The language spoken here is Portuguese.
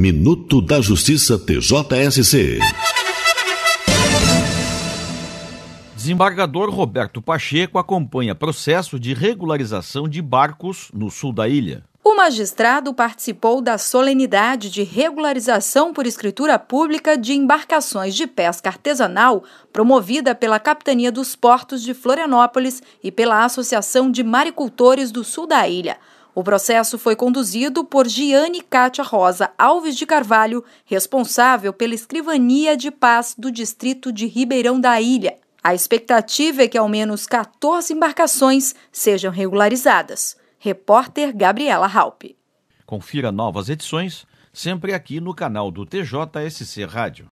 Minuto da Justiça TJSC. Desembargador Roberto Pacheco acompanha processo de regularização de barcos no sul da ilha. O magistrado participou da solenidade de regularização por escritura pública de embarcações de pesca artesanal promovida pela Capitania dos Portos de Florianópolis e pela Associação de Maricultores do Sul da Ilha. O processo foi conduzido por Giane Cátia Rosa Alves de Carvalho, responsável pela Escrivania de Paz do Distrito de Ribeirão da Ilha. A expectativa é que ao menos 14 embarcações sejam regularizadas. Repórter Gabriela Halpe. Confira novas edições sempre aqui no canal do TJSC Rádio.